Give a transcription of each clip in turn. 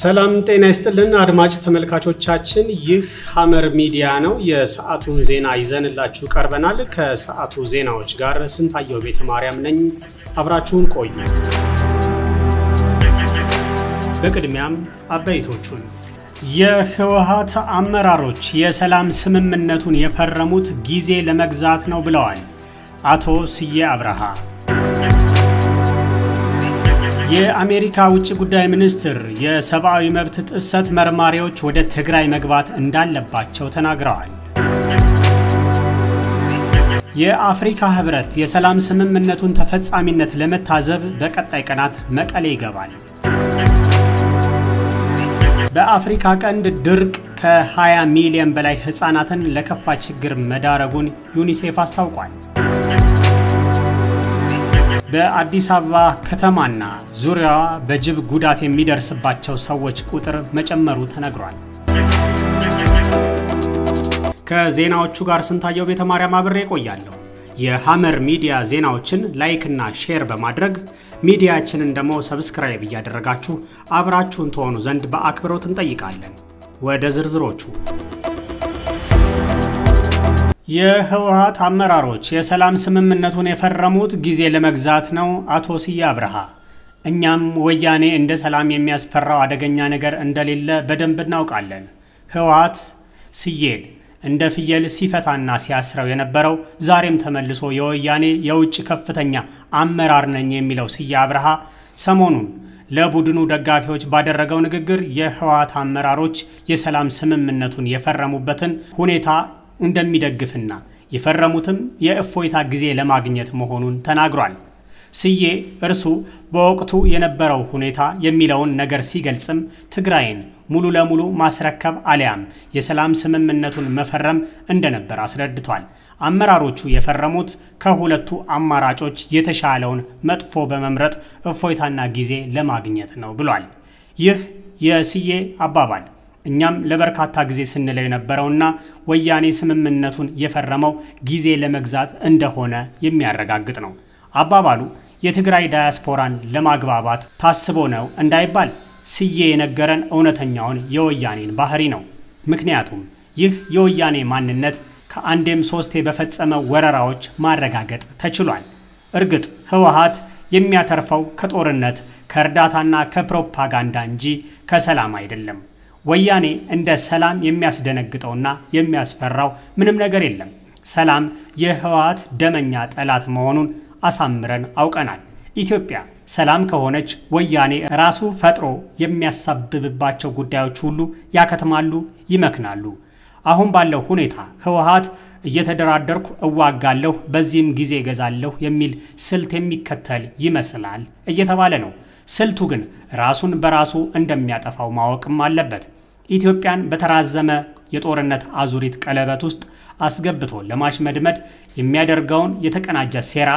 ሰላም ጤና ይስጥልን አድማጭ ተመልካቾቻችን፣ ይህ ሐመር ሚዲያ ነው። የሰዓቱን ዜና ይዘንላችሁ ቀርበናል። ከሰዓቱ ዜናዎች ጋር ስንታየው ቤተ ማርያም ነኝ። አብራችሁን ቆዩ። በቅድሚያም አበይቶቹን የህወሀት አመራሮች የሰላም ስምምነቱን የፈረሙት ጊዜ ለመግዛት ነው ብለዋል። አቶ ስዬ አብርሃ የአሜሪካ ውጭ ጉዳይ ሚኒስትር የሰብአዊ መብት ጥሰት መርማሪዎች ወደ ትግራይ መግባት እንዳለባቸው ተናግረዋል። የአፍሪካ ህብረት የሰላም ስምምነቱን ተፈጻሚነት ለመታዘብ በቀጣይ ቀናት መቀሌ ይገባል። በአፍሪካ ቀንድ ድርቅ ከ20 ሚሊዮን በላይ ህፃናትን ለከፋ ችግር መዳረጉን ዩኒሴፍ አስታውቋል። በአዲስ አበባ ከተማና ዙሪያዋ በጅብ ጉዳት የሚደርስባቸው ሰዎች ቁጥር መጨመሩ ተነግሯል። ከዜናዎቹ ጋር ስንታየው ቤተ ማርያም አብሬ ቆያለሁ። የሐመር ሚዲያ ዜናዎችን እና ሼር በማድረግ ሚዲያችንን ደግሞ ሰብስክራይብ እያደረጋችሁ አብራችሁን ተሆኑ ዘንድ በአክብሮት እንጠይቃለን። ወደ ዝርዝሮቹ የህወሀት አመራሮች የሰላም ስምምነቱን የፈረሙት ጊዜ ለመግዛት ነው። አቶ ስዬ አብርሃ እኛም ወያኔ እንደ ሰላም የሚያስፈራው አደገኛ ነገር እንደሌለ በደንብ እናውቃለን። ህወሀት ስዬን እንደ ፍየል ሲፈታና ሲያስረው የነበረው ዛሬም ተመልሶ የወያኔ የውጭ ከፍተኛ አመራር ነኝ የሚለው ስዬ አብርሃ ሰሞኑን ለቡድኑ ደጋፊዎች ባደረገው ንግግር የህወሀት አመራሮች የሰላም ስምምነቱን የፈረሙበትን ሁኔታ እንደሚደግፍና የፈረሙትም የእፎይታ ጊዜ ለማግኘት መሆኑን ተናግሯል። ስዬ እርሱ በወቅቱ የነበረው ሁኔታ የሚለውን ነገር ሲገልጽም ትግራይን ሙሉ ለሙሉ ማስረከብ አሊያም የሰላም ስምምነቱን መፈረም እንደነበር አስረድቷል። አመራሮቹ የፈረሙት ከሁለቱ አማራጮች የተሻለውን መጥፎ በመምረጥ እፎይታና ጊዜ ለማግኘት ነው ብሏል። ይህ የስዬ አባባል እኛም ለበርካታ ጊዜ ስንለው የነበረውና ወያኔ ስምምነቱን የፈረመው ጊዜ ለመግዛት እንደሆነ የሚያረጋግጥ ነው። አባባሉ የትግራይ ዳያስፖራን ለማግባባት ታስቦ ነው እንዳይባል ስዬ የነገረን እውነተኛውን የወያኔን ባህሪ ነው። ምክንያቱም ይህ የወያኔ ማንነት ከአንዴም ሶስቴ በፈጸመ ወረራዎች ማረጋገጥ ተችሏል። እርግጥ ህወሀት የሚያተርፈው ከጦርነት ከእርዳታና ከፕሮፓጋንዳ እንጂ ከሰላም አይደለም። ወያኔ እንደ ሰላም የሚያስደነግጠውና የሚያስፈራው ምንም ነገር የለም። ሰላም የህወሓት ደመኛ ጠላት መሆኑን አሳምረን አውቀናል። ኢትዮጵያ ሰላም ከሆነች ወያኔ ራሱ ፈጥሮ የሚያሳብብባቸው ጉዳዮች ሁሉ ያከትማሉ፣ ይመክናሉ። አሁን ባለው ሁኔታ ህወሓት እየተደራደርኩ እዋጋለሁ፣ በዚህም ጊዜ እገዛለሁ የሚል ስልት የሚከተል ይመስላል እየተባለ ነው። ስልቱ ግን ራሱን በራሱ እንደሚያጠፋው ማወቅም አለበት። ኢትዮጵያን በተራዘመ የጦርነት አዙሪት ቀለበት ውስጥ አስገብቶ ለማሽመድመድ የሚያደርገውን የተቀናጀ ሴራ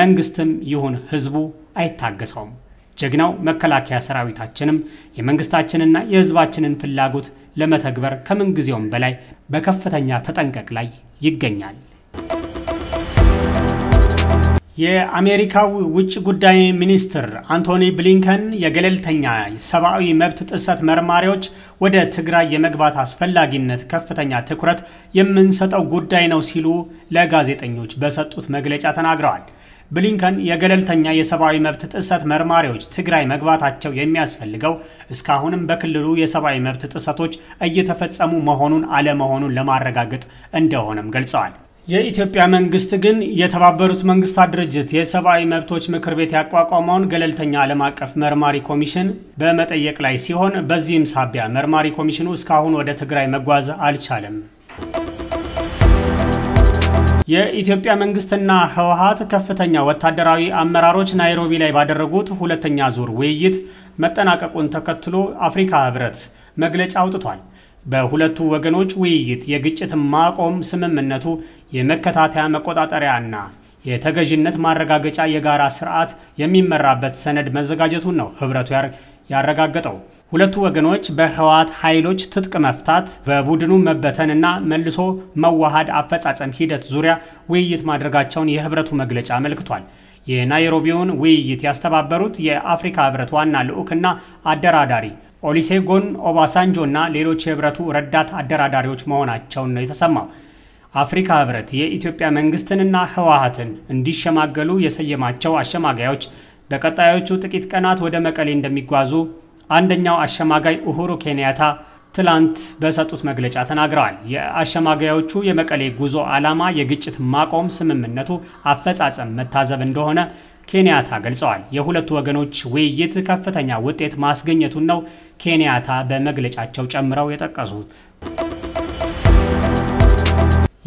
መንግስትም ይሁን ህዝቡ አይታገሰውም። ጀግናው መከላከያ ሰራዊታችንም የመንግስታችንና የህዝባችንን ፍላጎት ለመተግበር ከምንጊዜውም በላይ በከፍተኛ ተጠንቀቅ ላይ ይገኛል። የአሜሪካው ውጭ ጉዳይ ሚኒስትር አንቶኒ ብሊንከን የገለልተኛ ሰብአዊ መብት ጥሰት መርማሪዎች ወደ ትግራይ የመግባት አስፈላጊነት ከፍተኛ ትኩረት የምንሰጠው ጉዳይ ነው ሲሉ ለጋዜጠኞች በሰጡት መግለጫ ተናግረዋል። ብሊንከን የገለልተኛ የሰብአዊ መብት ጥሰት መርማሪዎች ትግራይ መግባታቸው የሚያስፈልገው እስካሁንም በክልሉ የሰብአዊ መብት ጥሰቶች እየተፈጸሙ መሆኑን አለመሆኑን ለማረጋገጥ እንደሆነም ገልጸዋል። የኢትዮጵያ መንግስት ግን የተባበሩት መንግስታት ድርጅት የሰብአዊ መብቶች ምክር ቤት ያቋቋመውን ገለልተኛ ዓለም አቀፍ መርማሪ ኮሚሽን በመጠየቅ ላይ ሲሆን በዚህም ሳቢያ መርማሪ ኮሚሽኑ እስካሁን ወደ ትግራይ መጓዝ አልቻለም። የኢትዮጵያ መንግስትና ህወሀት ከፍተኛ ወታደራዊ አመራሮች ናይሮቢ ላይ ባደረጉት ሁለተኛ ዙር ውይይት መጠናቀቁን ተከትሎ አፍሪካ ህብረት መግለጫ አውጥቷል። በሁለቱ ወገኖች ውይይት የግጭት ማቆም ስምምነቱ የመከታተያ መቆጣጠሪያና የተገዥነት ማረጋገጫ የጋራ ስርዓት የሚመራበት ሰነድ መዘጋጀቱን ነው ህብረቱ ያረጋገጠው። ሁለቱ ወገኖች በህወሓት ኃይሎች ትጥቅ መፍታት፣ በቡድኑ መበተንና መልሶ መዋሃድ አፈጻጸም ሂደት ዙሪያ ውይይት ማድረጋቸውን የህብረቱ መግለጫ አመልክቷል። የናይሮቢውን ውይይት ያስተባበሩት የአፍሪካ ህብረት ዋና ልዑክና አደራዳሪ ኦሊሴጎን ኦባሳንጆ እና ሌሎች የህብረቱ ረዳት አደራዳሪዎች መሆናቸውን ነው የተሰማው። አፍሪካ ህብረት የኢትዮጵያ መንግስትንና ህወሀትን እንዲሸማገሉ የሰየማቸው አሸማጋዮች በቀጣዮቹ ጥቂት ቀናት ወደ መቀሌ እንደሚጓዙ አንደኛው አሸማጋይ ኡሁሩ ኬንያታ ትላንት በሰጡት መግለጫ ተናግረዋል። የአሸማጋዮቹ የመቀሌ ጉዞ ዓላማ የግጭት ማቆም ስምምነቱ አፈጻጸም መታዘብ እንደሆነ ኬንያታ ገልጸዋል። የሁለቱ ወገኖች ውይይት ከፍተኛ ውጤት ማስገኘቱን ነው ኬንያታ በመግለጫቸው ጨምረው የጠቀሱት።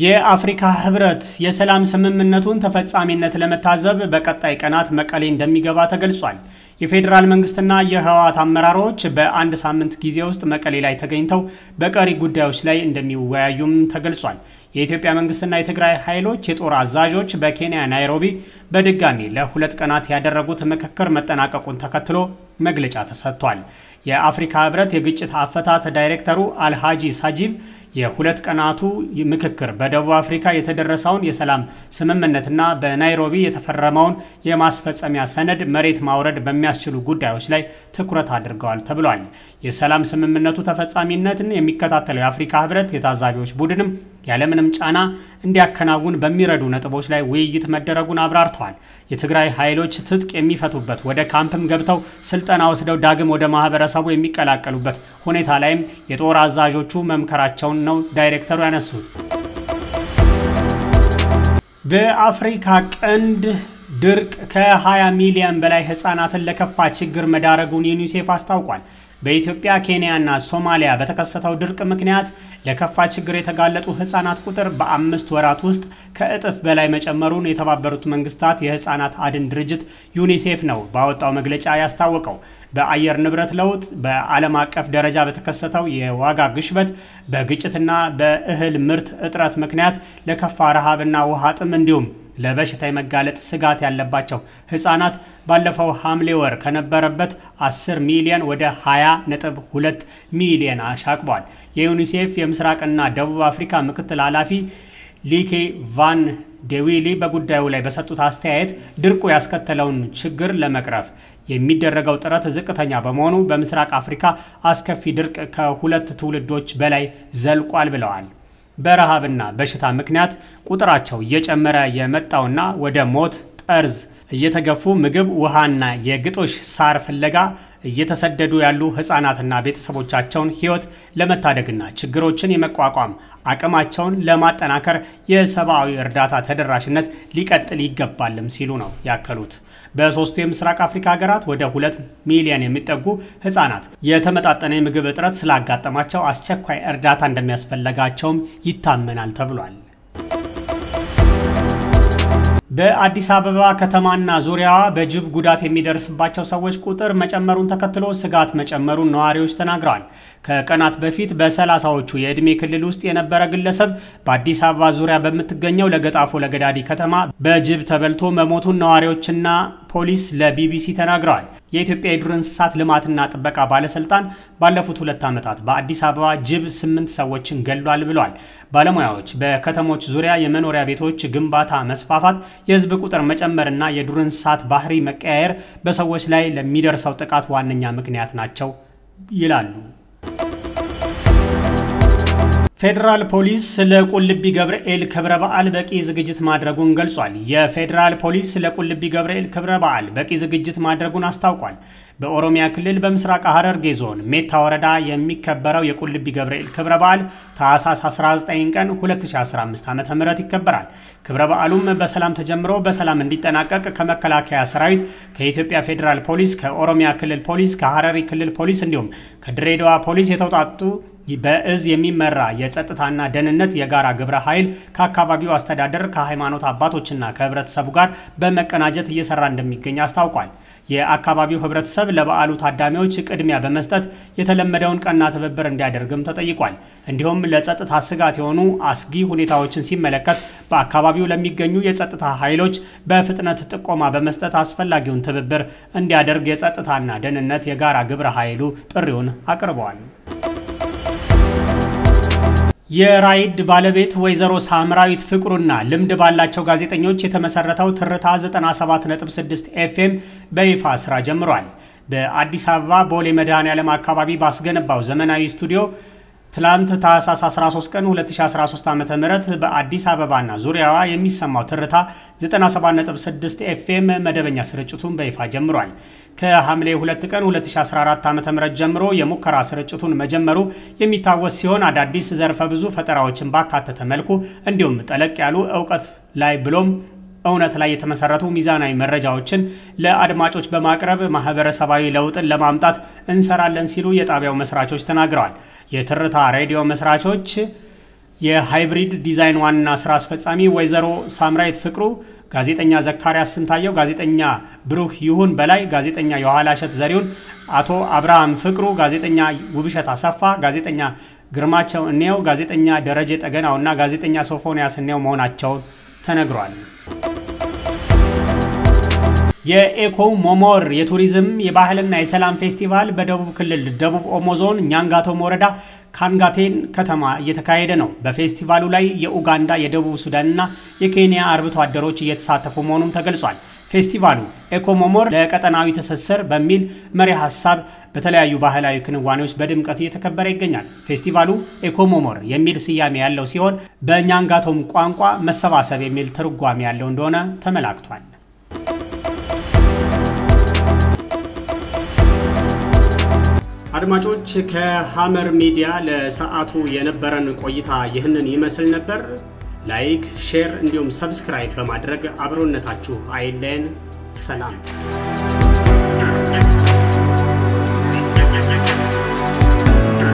የአፍሪካ ህብረት የሰላም ስምምነቱን ተፈጻሚነት ለመታዘብ በቀጣይ ቀናት መቀሌ እንደሚገባ ተገልጿል። የፌዴራል መንግስትና የህወሓት አመራሮች በአንድ ሳምንት ጊዜ ውስጥ መቀሌ ላይ ተገኝተው በቀሪ ጉዳዮች ላይ እንደሚወያዩም ተገልጿል። የኢትዮጵያ መንግስትና የትግራይ ኃይሎች የጦር አዛዦች በኬንያ ናይሮቢ በድጋሚ ለሁለት ቀናት ያደረጉት ምክክር መጠናቀቁን ተከትሎ መግለጫ ተሰጥቷል። የአፍሪካ ህብረት የግጭት አፈታት ዳይሬክተሩ አልሃጂ ሳጂብ የሁለት ቀናቱ ምክክር በደቡብ አፍሪካ የተደረሰውን የሰላም ስምምነትና በናይሮቢ የተፈረመውን የማስፈጸሚያ ሰነድ መሬት ማውረድ በሚያስችሉ ጉዳዮች ላይ ትኩረት አድርገዋል ተብሏል። የሰላም ስምምነቱ ተፈጻሚነትን የሚከታተለው የአፍሪካ ህብረት የታዛቢዎች ቡድንም ያለምንም ጫና እንዲያከናውን በሚረዱ ነጥቦች ላይ ውይይት መደረጉን አብራርተዋል። የትግራይ ኃይሎች ትጥቅ የሚፈቱበት ወደ ካምፕም ገብተው ስልጣ ስልጠና ወስደው ዳግም ወደ ማህበረሰቡ የሚቀላቀሉበት ሁኔታ ላይም የጦር አዛዦቹ መምከራቸውን ነው ዳይሬክተሩ ያነሱት። በአፍሪካ ቀንድ ድርቅ ከ20 ሚሊዮን በላይ ህጻናትን ለከፋ ችግር መዳረጉን ዩኒሴፍ አስታውቋል። በኢትዮጵያ፣ ኬንያና ሶማሊያ በተከሰተው ድርቅ ምክንያት ለከፋ ችግር የተጋለጡ ህጻናት ቁጥር በአምስት ወራት ውስጥ ከእጥፍ በላይ መጨመሩን የተባበሩት መንግስታት የህጻናት አድን ድርጅት ዩኒሴፍ ነው ባወጣው መግለጫ ያስታወቀው። በአየር ንብረት ለውጥ፣ በዓለም አቀፍ ደረጃ በተከሰተው የዋጋ ግሽበት፣ በግጭትና በእህል ምርት እጥረት ምክንያት ለከፋ ረሃብና ውሃ ጥም እንዲሁም ለበሽታ የመጋለጥ ስጋት ያለባቸው ህጻናት ባለፈው ሐምሌ ወር ከነበረበት 10 ሚሊዮን ወደ 20.2 ሚሊዮን አሻቅቧል። የዩኒሴፍ የምስራቅና ደቡብ አፍሪካ ምክትል ኃላፊ ሊኬ ቫን ዴዊሊ በጉዳዩ ላይ በሰጡት አስተያየት ድርቁ ያስከተለውን ችግር ለመቅረፍ የሚደረገው ጥረት ዝቅተኛ በመሆኑ በምስራቅ አፍሪካ አስከፊ ድርቅ ከሁለት ትውልዶች በላይ ዘልቋል ብለዋል። በረሃብና በሽታ ምክንያት ቁጥራቸው እየጨመረ የመጣውና ወደ ሞት ጠርዝ እየተገፉ ምግብ፣ ውሃና የግጦሽ ሳር ፍለጋ እየተሰደዱ ያሉ ህጻናትና ቤተሰቦቻቸውን ህይወት ለመታደግና ችግሮችን የመቋቋም አቅማቸውን ለማጠናከር የሰብአዊ እርዳታ ተደራሽነት ሊቀጥል ይገባልም ሲሉ ነው ያከሉት። በሶስቱ የምስራቅ አፍሪካ ሀገራት ወደ ሁለት ሚሊዮን የሚጠጉ ህጻናት የተመጣጠነ የምግብ እጥረት ስላጋጠማቸው አስቸኳይ እርዳታ እንደሚያስፈልጋቸውም ይታመናል ተብሏል። በአዲስ አበባ ከተማና ዙሪያ በጅብ ጉዳት የሚደርስባቸው ሰዎች ቁጥር መጨመሩን ተከትሎ ስጋት መጨመሩን ነዋሪዎች ተናግረዋል። ከቀናት በፊት በሰላሳዎቹ የዕድሜ ክልል ውስጥ የነበረ ግለሰብ በአዲስ አበባ ዙሪያ በምትገኘው ለገጣፎ ለገዳዲ ከተማ በጅብ ተበልቶ መሞቱን ነዋሪዎችና ፖሊስ ለቢቢሲ ተናግረዋል። የኢትዮጵያ የዱር እንስሳት ልማትና ጥበቃ ባለስልጣን ባለፉት ሁለት ዓመታት በአዲስ አበባ ጅብ ስምንት ሰዎችን ገሏል ብሏል። ባለሙያዎች በከተሞች ዙሪያ የመኖሪያ ቤቶች ግንባታ መስፋፋት፣ የህዝብ ቁጥር መጨመርና የዱር እንስሳት ባህሪ መቀያየር በሰዎች ላይ ለሚደርሰው ጥቃት ዋነኛ ምክንያት ናቸው ይላሉ። ፌዴራል ፖሊስ ስለ ቁልቢ ገብርኤል ክብረ በዓል በቂ ዝግጅት ማድረጉን ገልጿል። የፌዴራል ፖሊስ ስለ ቁልቢ ገብርኤል ክብረ በዓል በቂ ዝግጅት ማድረጉን አስታውቋል። በኦሮሚያ ክልል በምስራቅ ሐረርጌ ዞን ሜታ ወረዳ የሚከበረው የቁልቢ ገብርኤል ክብረ በዓል ታህሳስ 19 ቀን 2015 ዓ ም ይከበራል። ክብረ በዓሉም በሰላም ተጀምሮ በሰላም እንዲጠናቀቅ ከመከላከያ ሰራዊት፣ ከኢትዮጵያ ፌዴራል ፖሊስ፣ ከኦሮሚያ ክልል ፖሊስ፣ ከሐረሪ ክልል ፖሊስ እንዲሁም ከድሬዳዋ ፖሊስ የተውጣጡ በእዝ የሚመራ የጸጥታና ደህንነት የጋራ ግብረ ኃይል ከአካባቢው አስተዳደር ከሃይማኖት አባቶችና ከህብረተሰቡ ጋር በመቀናጀት እየሰራ እንደሚገኝ አስታውቋል። የአካባቢው ህብረተሰብ ለበዓሉ ታዳሚዎች ቅድሚያ በመስጠት የተለመደውን ቀና ትብብር እንዲያደርግም ተጠይቋል። እንዲሁም ለጸጥታ ስጋት የሆኑ አስጊ ሁኔታዎችን ሲመለከት በአካባቢው ለሚገኙ የጸጥታ ኃይሎች በፍጥነት ጥቆማ በመስጠት አስፈላጊውን ትብብር እንዲያደርግ የጸጥታና ደህንነት የጋራ ግብረ ኃይሉ ጥሪውን አቅርበዋል። የራይድ ባለቤት ወይዘሮ ሳምራዊት ፍቅሩና ልምድ ባላቸው ጋዜጠኞች የተመሰረተው ትርታ 97.6 ኤፍኤም በይፋ ስራ ጀምሯል። በአዲስ አበባ ቦሌ መድኃኔ ዓለም አካባቢ ባስገነባው ዘመናዊ ስቱዲዮ ትላንት ታህሳስ 13 ቀን 2013 ዓ ም በአዲስ አበባና ዙሪያዋ የሚሰማው ትርታ 97.6 ኤፍኤም መደበኛ ስርጭቱን በይፋ ጀምሯል። ከሐምሌ 2 ቀን 2014 ዓ ም ጀምሮ የሙከራ ስርጭቱን መጀመሩ የሚታወስ ሲሆን አዳዲስ ዘርፈ ብዙ ፈጠራዎችን ባካተተ መልኩ እንዲሁም ጠለቅ ያሉ እውቀት ላይ ብሎም እውነት ላይ የተመሰረቱ ሚዛናዊ መረጃዎችን ለአድማጮች በማቅረብ ማህበረሰባዊ ለውጥን ለማምጣት እንሰራለን ሲሉ የጣቢያው መስራቾች ተናግረዋል። የትርታ ሬዲዮ መስራቾች የሃይብሪድ ዲዛይን ዋና ስራ አስፈጻሚ ወይዘሮ ሳምራይት ፍቅሩ፣ ጋዜጠኛ ዘካርያስ ስንታየው፣ ጋዜጠኛ ብሩህ ይሁን በላይ፣ ጋዜጠኛ የኋላሸት ዘሪሁን፣ አቶ አብርሃም ፍቅሩ፣ ጋዜጠኛ ውብሸት አሰፋ፣ ጋዜጠኛ ግርማቸው እንየው፣ ጋዜጠኛ ደረጀ ጠገናው እና ጋዜጠኛ ሶፎንያስ እንየው መሆናቸው ተነግሯል። የኤኮ ሞሞር የቱሪዝም የባህልና የሰላም ፌስቲቫል በደቡብ ክልል ደቡብ ኦሞ ዞን ኛንጋቶም ወረዳ ካንጋቴን ከተማ እየተካሄደ ነው። በፌስቲቫሉ ላይ የኡጋንዳ፣ የደቡብ ሱዳንና የኬንያ አርብቶ አደሮች እየተሳተፉ መሆኑም ተገልጿል። ፌስቲቫሉ ሞሞር ለቀጠናዊ ትስስር በሚል መሪ ሀሳብ በተለያዩ ባህላዊ ክንዋኔዎች በድምቀት እየተከበረ ይገኛል። ፌስቲቫሉ ሞሞር የሚል ስያሜ ያለው ሲሆን በኛንጋቶም ቋንቋ መሰባሰብ የሚል ትርጓሜ ያለው እንደሆነ ተመላክቷል። አድማጮች ከሐመር ሚዲያ ለሰዓቱ የነበረን ቆይታ ይህንን ይመስል ነበር። ላይክ፣ ሼር እንዲሁም ሰብስክራይብ በማድረግ አብሮነታችሁ አይለን። ሰላም